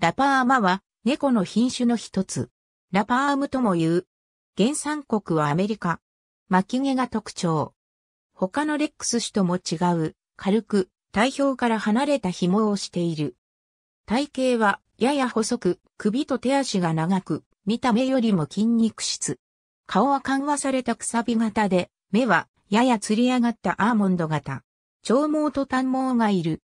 ラパーマは猫の品種の一つ。ラパームとも言う。原産国はアメリカ。巻き毛が特徴。他のレックス種とも違う、軽く、体表から離れた紐をしている。体型は、やや細く、首と手足が長く、見た目よりも筋肉質。顔は緩和されたくさび型で、目は、やや吊り上がったアーモンド型。長毛と短毛がいる。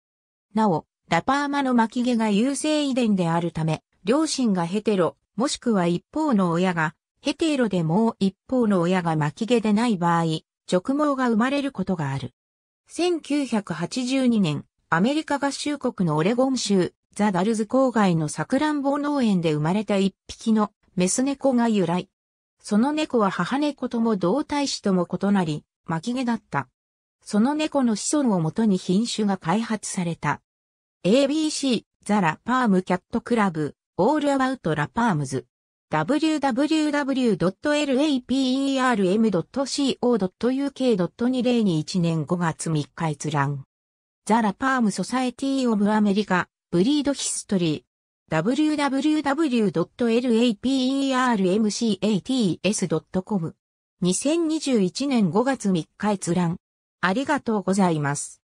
なお、ラパーマの巻き毛が優性遺伝であるため、両親がヘテロ、もしくは一方の親が、ヘテロでもう一方の親が巻き毛でない場合、直毛が生まれることがある。1982年、アメリカ合衆国のオレゴン州、ザ・ダルズ郊外のサクランボ農園で生まれた一匹のメス猫が由来。その猫は母猫とも同体子とも異なり、巻き毛だった。その猫の子孫をもとに品種が開発された。ABC、ザ・ラ・パーム・キャット・クラブ、オール・アバウト・ラ・パームズ。www.laperm.co.uk.2021 年5月3日閲覧。ザ・ラ・パーム・ソサエティ・オブ・アメリカ、ブリード・ヒストリー。www.lapermcats.com2021 年5月3日閲覧。ありがとうございます。